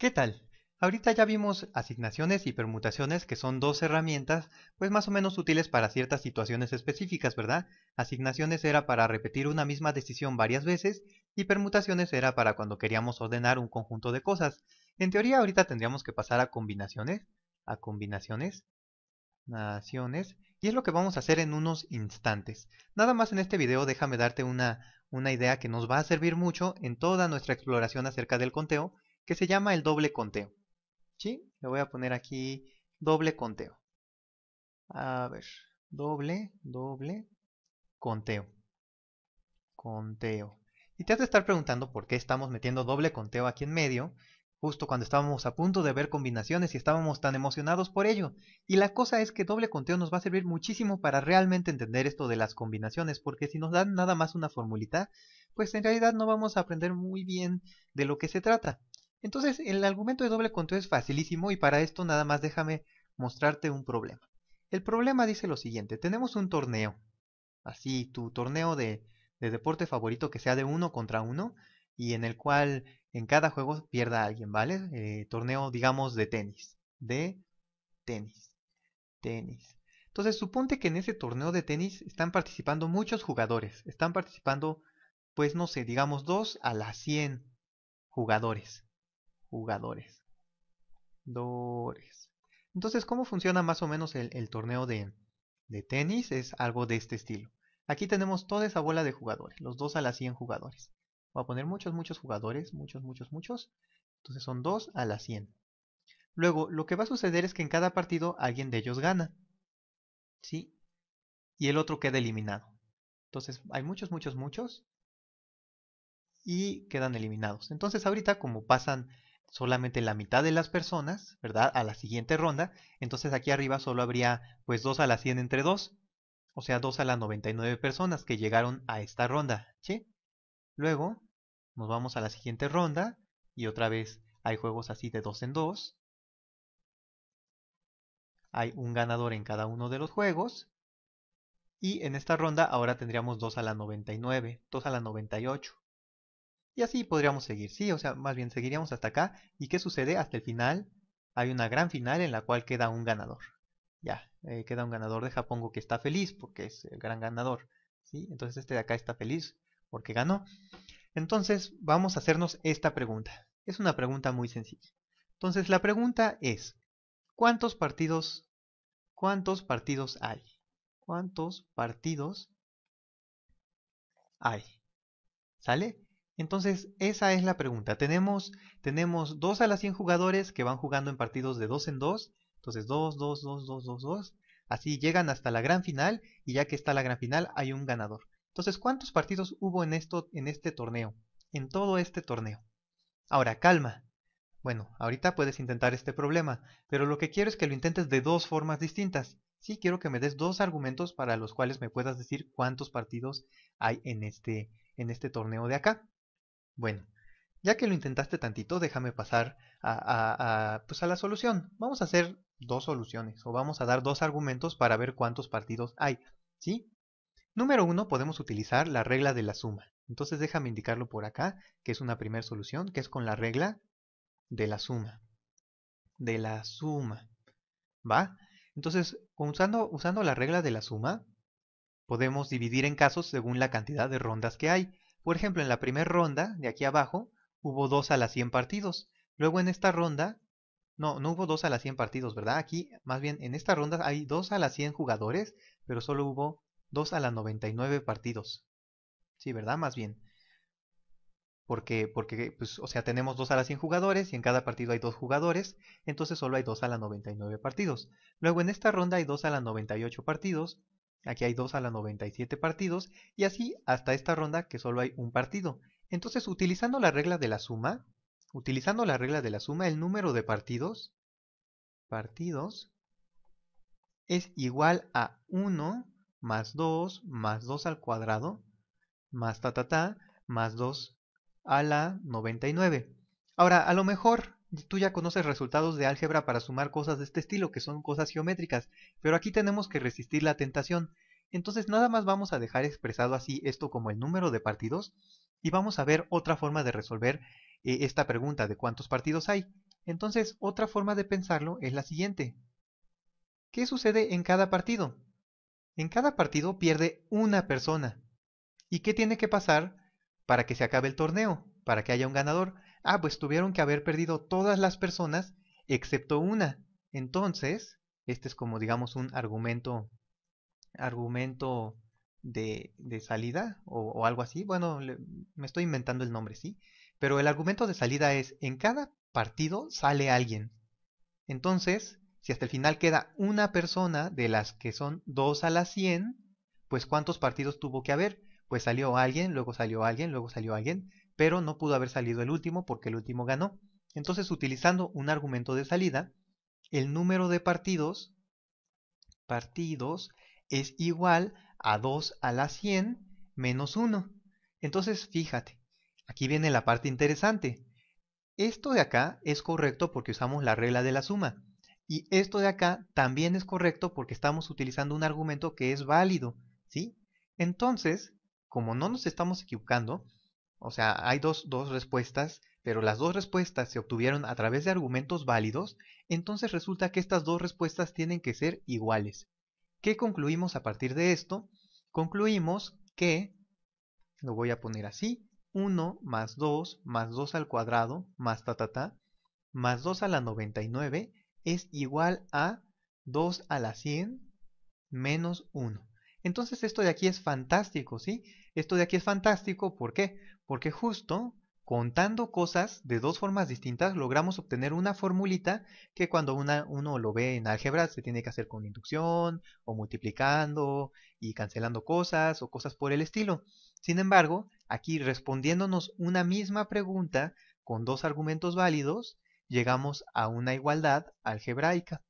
¿Qué tal? Ahorita ya vimos asignaciones y permutaciones que son dos herramientas pues más o menos útiles para ciertas situaciones específicas, ¿verdad? Asignaciones era para repetir una misma decisión varias veces y permutaciones era para cuando queríamos ordenar un conjunto de cosas. En teoría ahorita tendríamos que pasar a combinaciones, a combinaciones, naciones, y es lo que vamos a hacer en unos instantes. Nada más en este video déjame darte una, una idea que nos va a servir mucho en toda nuestra exploración acerca del conteo que se llama el doble conteo. ¿Sí? Le voy a poner aquí doble conteo. A ver, doble, doble, conteo. Conteo. Y te has de estar preguntando por qué estamos metiendo doble conteo aquí en medio, justo cuando estábamos a punto de ver combinaciones y estábamos tan emocionados por ello. Y la cosa es que doble conteo nos va a servir muchísimo para realmente entender esto de las combinaciones, porque si nos dan nada más una formulita, pues en realidad no vamos a aprender muy bien de lo que se trata. Entonces, el argumento de doble conteo es facilísimo y para esto nada más déjame mostrarte un problema. El problema dice lo siguiente, tenemos un torneo, así tu torneo de, deporte favorito que sea de uno contra uno y en el cual en cada juego pierda alguien, ¿vale? Eh, torneo, digamos, de tenis, de tenis, tenis. Entonces, suponte que en ese torneo de tenis están participando muchos jugadores, están participando, pues no sé, digamos, dos a las 100 jugadores jugadores. Dores. Entonces, ¿cómo funciona más o menos el, torneo de, de, tenis? Es algo de este estilo. Aquí tenemos toda esa bola de jugadores, los 2 a las 100 jugadores. Voy a poner muchos, muchos jugadores, muchos, muchos, muchos. Entonces son 2 a las 100. Luego, lo que va a suceder es que en cada partido alguien de ellos gana. ¿Sí? Y el otro queda eliminado. Entonces, hay muchos, muchos, muchos. Y quedan eliminados. Entonces, ahorita, como pasan solamente la mitad de las personas, ¿verdad? A la siguiente ronda. Entonces aquí arriba solo habría pues 2 a la 100 entre 2, o sea 2 a la 99 personas que llegaron a esta ronda, ¿sí? Luego nos vamos a la siguiente ronda y otra vez hay juegos así de 2 en 2. Hay un ganador en cada uno de los juegos. Y en esta ronda ahora tendríamos 2 a la 99, 2 a la 98. Y así podríamos seguir, sí, o sea, más bien seguiríamos hasta acá. ¿Y qué sucede? Hasta el final hay una gran final en la cual queda un ganador. Ya, eh, queda un ganador, de Japón que está feliz porque es el gran ganador. ¿sí? Entonces este de acá está feliz porque ganó. Entonces vamos a hacernos esta pregunta. Es una pregunta muy sencilla. Entonces la pregunta es, ¿cuántos partidos, cuántos partidos hay? ¿Cuántos partidos hay? ¿Sale? Entonces, esa es la pregunta. Tenemos, tenemos 2 a las 100 jugadores que van jugando en partidos de 2 en 2. Entonces, 2, 2, 2, 2, 2, 2. Así llegan hasta la gran final y ya que está la gran final hay un ganador. Entonces, ¿cuántos partidos hubo en, esto, en este torneo? En todo este torneo. Ahora, calma. Bueno, ahorita puedes intentar este problema, pero lo que quiero es que lo intentes de dos formas distintas. Sí quiero que me des dos argumentos para los cuales me puedas decir cuántos partidos hay en este, en este torneo de acá. Bueno, ya que lo intentaste tantito, déjame pasar a, pues a la solución. Vamos a hacer dos soluciones o vamos a dar dos argumentos para ver cuántos partidos hay. ¿sí? Número uno, podemos utilizar la regla de la suma. Entonces déjame indicarlo por acá, que es una primera solución, que es con la regla de la suma. De la suma. ¿Va? Entonces, usando la regla de la suma, podemos dividir en casos según la cantidad de rondas que hay. Por ejemplo, en la primera ronda, de aquí abajo, hubo 2 a las 100 partidos. Luego en esta ronda, no, no hubo 2 a las 100 partidos, ¿verdad? Aquí, más bien, en esta ronda hay 2 a las 100 jugadores, pero solo hubo 2 a las 99 partidos. Sí, ¿verdad? Más bien. Porque, porque pues, o sea, tenemos 2 a las 100 jugadores y en cada partido hay 2 jugadores, entonces solo hay 2 a las 99 partidos. Luego en esta ronda hay 2 a las 98 partidos, Aquí hay 2 a la 97 partidos y así hasta esta ronda que solo hay un partido. Entonces utilizando la regla de la suma, utilizando la regla de la suma, el número de partidos, partidos, es igual a 1 más 2 más 2 al cuadrado más ta ta ta más 2 a la 99. Ahora, a lo mejor tú ya conoces resultados de álgebra para sumar cosas de este estilo, que son cosas geométricas, pero aquí tenemos que resistir la tentación. Entonces nada más vamos a dejar expresado así esto como el número de partidos y vamos a ver otra forma de resolver eh, esta pregunta de cuántos partidos hay. Entonces otra forma de pensarlo es la siguiente. ¿Qué sucede en cada partido? En cada partido pierde una persona. ¿Y qué tiene que pasar para que se acabe el torneo, para que haya un ganador? Ah, pues tuvieron que haber perdido todas las personas excepto una. Entonces, este es como digamos un argumento argumento de, de salida o, algo así. Bueno, me estoy inventando el nombre, ¿sí? Pero el argumento de salida es, en cada partido sale alguien. Entonces, si hasta el final queda una persona de las que son 2 a las 100, pues ¿cuántos partidos tuvo que haber? Pues salió alguien, luego salió alguien, luego salió alguien, pero no pudo haber salido el último porque el último ganó. Entonces, utilizando un argumento de salida, el número de partidos, partidos es igual a 2 a la 100 menos 1. Entonces, fíjate, aquí viene la parte interesante. Esto de acá es correcto porque usamos la regla de la suma. Y esto de acá también es correcto porque estamos utilizando un argumento que es válido, ¿sí? Entonces, como no nos estamos equivocando, o sea, hay dos, dos respuestas, pero las dos respuestas se obtuvieron a través de argumentos válidos, entonces resulta que estas dos respuestas tienen que ser iguales. ¿Qué concluimos a partir de esto? Concluimos que, lo voy a poner así, 1 más 2 más 2 al cuadrado más ta ta ta más 2 a la 99 es igual a 2 a la 100 menos 1. Entonces esto de aquí es fantástico, ¿sí? Esto de aquí es fantástico, ¿por qué? porque justo contando cosas de dos formas distintas logramos obtener una formulita que cuando uno lo ve en álgebra se tiene que hacer con inducción o multiplicando y cancelando cosas o cosas por el estilo. Sin embargo, aquí respondiéndonos una misma pregunta con dos argumentos válidos, llegamos a una igualdad algebraica.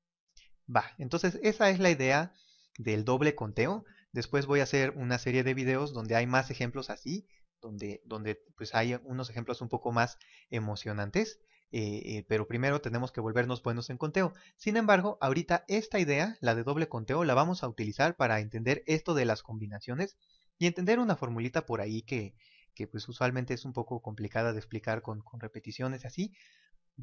Va, entonces esa es la idea del doble conteo. Después voy a hacer una serie de videos donde hay más ejemplos así donde, donde pues hay unos ejemplos un poco más emocionantes, eh, eh, pero primero tenemos que volvernos buenos en conteo. Sin embargo, ahorita esta idea, la de doble conteo, la vamos a utilizar para entender esto de las combinaciones y entender una formulita por ahí que, que pues usualmente es un poco complicada de explicar con, con repeticiones y así,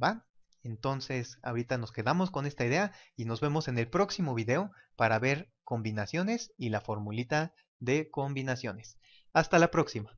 ¿va? Entonces, ahorita nos quedamos con esta idea y nos vemos en el próximo video para ver combinaciones y la formulita de combinaciones. Hasta la próxima.